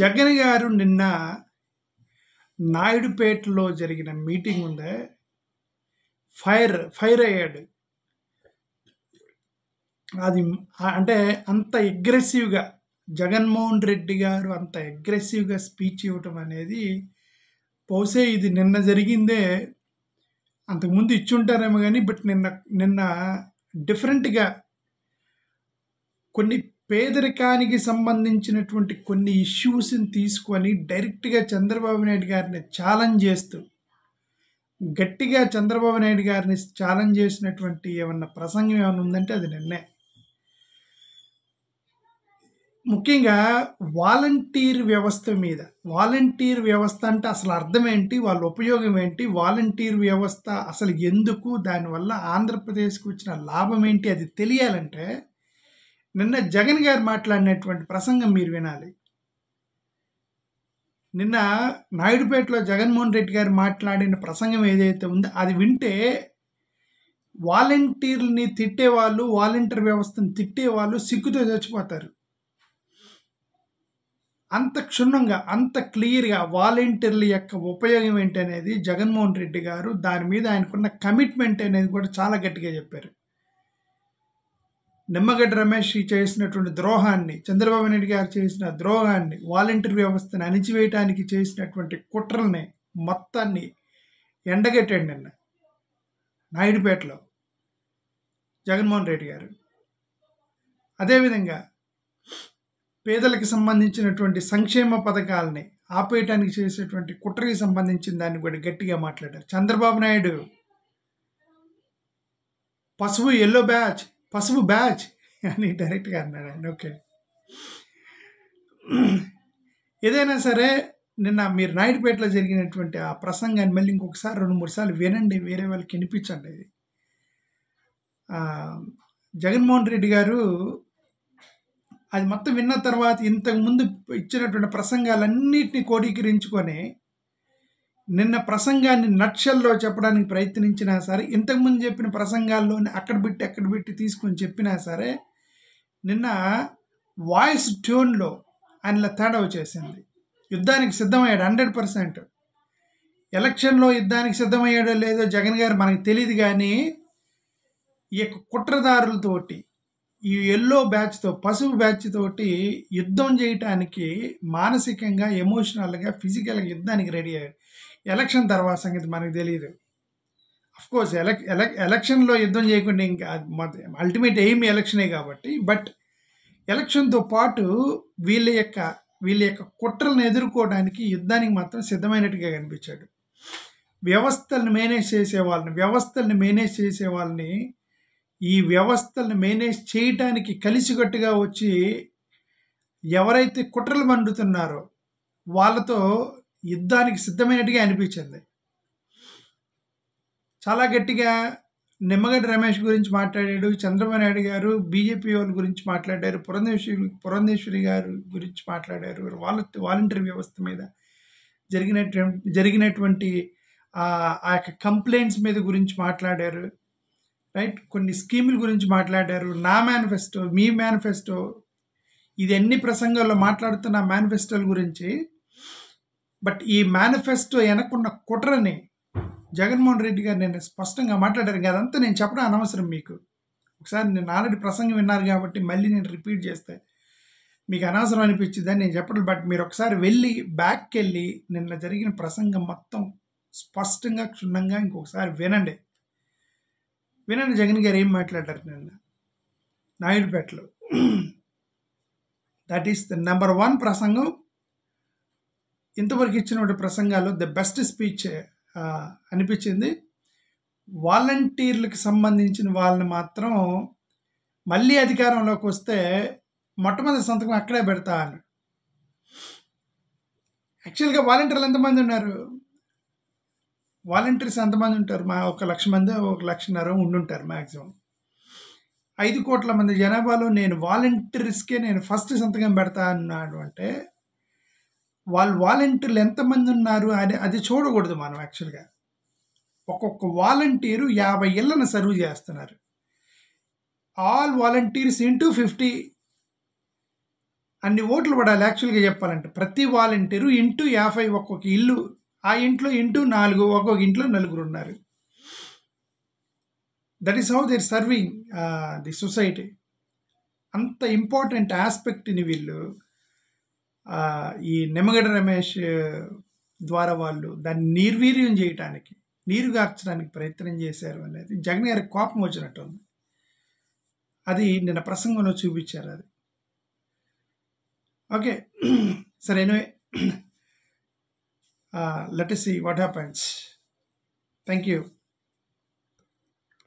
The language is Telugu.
జగన్ గారు నిన్న నాయుడుపేటలో జరిగిన మీటింగ్ ఉందే ఫైర్ ఫైర్ అయ్యాడు అది అంటే అంత అగ్రెసివ్గా జగన్మోహన్ రెడ్డి గారు అంత అగ్రెసివ్గా స్పీచ్ ఇవ్వటం అనేది బహుశా ఇది నిన్న జరిగిందే అంతకుముందు ఇచ్చుంటారేమో కానీ బట్ నిన్న నిన్న డిఫరెంట్గా కొన్ని పేదరికానికి సంబంధించినటువంటి కొన్ని ఇష్యూస్ని తీసుకొని డైరెక్ట్గా చంద్రబాబు నాయుడు గారిని ఛాలెంజ్ చేస్తూ గట్టిగా చంద్రబాబు నాయుడు గారిని ఛాలెంజ్ చేసినటువంటి ఏమన్నా ప్రసంగం ఏమైనా ఉందంటే అది నిన్నే ముఖ్యంగా వాలంటీర్ వ్యవస్థ మీద వాలంటీర్ వ్యవస్థ అంటే అసలు అర్థం ఏంటి వాళ్ళ ఉపయోగం ఏంటి వాలంటీర్ వ్యవస్థ అసలు ఎందుకు దానివల్ల ఆంధ్రప్రదేశ్కి వచ్చిన లాభం ఏంటి అది తెలియాలంటే నిన్న జగన్ గారు మాట్లాడినటువంటి ప్రసంగం మీరు వినాలి నిన్న నాయుడుపేటలో జగన్మోహన్ రెడ్డి గారు మాట్లాడిన ప్రసంగం ఏదైతే ఉందో అది వింటే వాలంటీర్ని తిట్టేవాళ్ళు వాలంటీర్ వ్యవస్థను తిట్టేవాళ్ళు సిగ్గుతో చచ్చిపోతారు అంత క్షుణ్ణంగా అంత క్లియర్గా వాలంటీర్ల యొక్క ఉపయోగం ఏంటనేది జగన్మోహన్ రెడ్డి గారు దాని మీద ఆయనకున్న కమిట్మెంట్ అనేది కూడా చాలా గట్టిగా చెప్పారు నిమ్మగడ్డ రమేష్ చేసినటువంటి ద్రోహాన్ని చంద్రబాబు నాయుడు గారు చేసిన ద్రోహాన్ని వాలంటీర్ వ్యవస్థను అణిచివేయటానికి చేసినటువంటి కుట్రల్ని మొత్తాన్ని ఎండగట్టాడు నిన్న నాయుడుపేటలో జగన్మోహన్ రెడ్డి గారు అదేవిధంగా పేదలకు సంబంధించినటువంటి సంక్షేమ పథకాలని ఆపేయటానికి చేసేటువంటి కుట్రకి సంబంధించిన దాన్ని కూడా గట్టిగా మాట్లాడారు చంద్రబాబు నాయుడు పసుపు ఎల్లో బ్యాచ్ పసుపు బ్యాచ్ అని డైరెక్ట్గా అన్నాడు ఆయన ఓకే ఏదైనా సరే నిన్న మీరు నాయుడుపేటలో జరిగినటువంటి ఆ ప్రసంగాన్ని మళ్ళీ ఇంకొకసారి రెండు మూడు సార్లు వినండి వేరే వాళ్ళకి వినిపించండి ఇది జగన్మోహన్ రెడ్డి గారు అది మొత్తం విన్న తర్వాత ఇంతకుముందు ఇచ్చినటువంటి ప్రసంగాలన్నింటినీ కోడీకరించుకొని నిన్న ప్రసంగాన్ని నక్షల్లో చెప్పడానికి ప్రయత్నించినా సరే ఇంతకుముందు చెప్పిన ప్రసంగాల్లోని అక్కడ పెట్టి అక్కడ పెట్టి తీసుకొని చెప్పినా సరే నిన్న వాయిస్ ట్యూన్లో ఆయన తేడా వచ్చేసింది యుద్ధానికి సిద్ధమయ్యాడు హండ్రెడ్ పర్సెంట్ ఎలక్షన్లో యుద్ధానికి సిద్ధమయ్యాడో లేదో జగన్ గారు మనకు తెలియదు కానీ ఈ యొక్క కుట్రదారులతోటి ఈ ఎల్లో బ్యాచ్తో పసుపు బ్యాచ్ తోటి యుద్ధం చేయటానికి మానసికంగా ఎమోషనల్గా ఫిజికల్గా యుద్ధానికి రెడీ అయ్యారు ఎలక్షన్ తర్వాత సంగతి మనకు తెలియదు కోర్స్ ఎలక్ ఎలక్ ఎలక్షన్లో యుద్ధం చేయకుండా ఇంకా అల్టిమేట్ ఎయిమ్ ఎలక్షనే కాబట్టి బట్ ఎలక్షన్తో పాటు వీళ్ళ యొక్క వీళ్ళ యొక్క కుట్రలను ఎదుర్కోవడానికి యుద్ధానికి మాత్రం సిద్ధమైనట్టుగా కనిపించాడు వ్యవస్థలను మేనేజ్ చేసే వాళ్ళని వ్యవస్థలను మేనేజ్ చేసే వాళ్ళని ఈ వ్యవస్థలను మేనేజ్ చేయటానికి కలిసికట్టుగా వచ్చి ఎవరైతే కుట్రలు మండుతున్నారో వాళ్ళతో యుద్ధానికి సిద్ధమైనట్టుగా అనిపించింది చాలా గట్టిగా నిమ్మగడ్డ రమేష్ గురించి మాట్లాడాడు చంద్రబాబు నాయుడు గారు బీజేపీ వాళ్ళ గురించి మాట్లాడారు పురంధేశ్వరి పురంధేశ్వరి గారు గురించి మాట్లాడారు వాళ్ళ వాలంటీర్ వ్యవస్థ మీద జరిగినటువంటి జరిగినటువంటి ఆ యొక్క కంప్లైంట్స్ మీద గురించి మాట్లాడారు రైట్ కొన్ని స్కీముల గురించి మాట్లాడారు నా మేనిఫెస్టో మీ మేనిఫెస్టో ఇది ఎన్ని ప్రసంగాల్లో మాట్లాడుతున్న మేనిఫెస్టోల గురించి బట్ ఈ మేనిఫెస్టో వెనకున్న కుట్రని జగన్మోహన్ రెడ్డి గారు నేను స్పష్టంగా మాట్లాడారు అదంతా నేను చెప్పడం అనవసరం మీకు ఒకసారి నేను ఆల్రెడీ ప్రసంగం విన్నారు కాబట్టి మళ్ళీ నేను రిపీట్ చేస్తే మీకు అనవసరం అనిపించిందని నేను చెప్పడం బట్ మీరు ఒకసారి వెళ్ళి బ్యాక్కి వెళ్ళి నిన్న జరిగిన ప్రసంగం మొత్తం స్పష్టంగా క్షుణ్ణంగా ఇంకొకసారి వినండి వినండి జగన్ గారు ఏం మాట్లాడారు నిన్న నాయుడుపేటలో that is the number one ప్రసంగం ఇంతవరకు ఇచ్చినటువంటి ప్రసంగాల్లో ద బెస్ట్ స్పీచ్ అనిపించింది వాలంటీర్లకు సంబంధించిన వాళ్ళని మాత్రం మళ్ళీ అధికారంలోకి వస్తే మొట్టమొదటి సంతకం అక్కడే పెడతా అని యాక్చువల్గా వాలంటీర్లు ఎంతమంది ఉన్నారు వాలంటీర్స్ ఎంతమంది ఉంటారు మా ఒక లక్ష మంది ఒక లక్షన్నర ఉండుంటారు మ్యాక్సిమం ఐదు కోట్ల మంది జనాభాలో నేను వాలంటీర్స్కే నేను ఫస్ట్ సంతకం పెడతా అన్నాడు అంటే వాళ్ళు వాలంటీర్లు ఎంతమంది ఉన్నారు అని అది చూడకూడదు మనం యాక్చువల్గా ఒక్కొక్క వాలంటీరు యాభై ఇళ్ళను సర్వ్ చేస్తున్నారు ఆల్ వాలంటీర్స్ ఇంటూ ఫిఫ్టీ అన్ని ఓట్లు పడాలి యాక్చువల్గా చెప్పాలంటే ప్రతి వాలంటీరు ఇంటూ యాభై ఒక్కొక్క ఇల్లు ఆ ఇంట్లో ఇంటూ నాలుగు ఒక్కొక్క ఇంట్లో నలుగురు ఉన్నారు that is how they're serving the society అంత ఇంపార్టెంట్ ఆస్పెక్ట్ని వీళ్ళు ఈ నిమ్మగడ రమేష్ ద్వారా వాళ్ళు దాన్ని నిర్వీర్యం చేయటానికి నీరుగార్చడానికి ప్రయత్నం చేశారు అనేది జగన్ గారికి కోపం వచ్చినట్టుంది అది నిన్న ప్రసంగంలో చూపించారు అది ఓకే సరే anyway Uh, let us see what happens thank you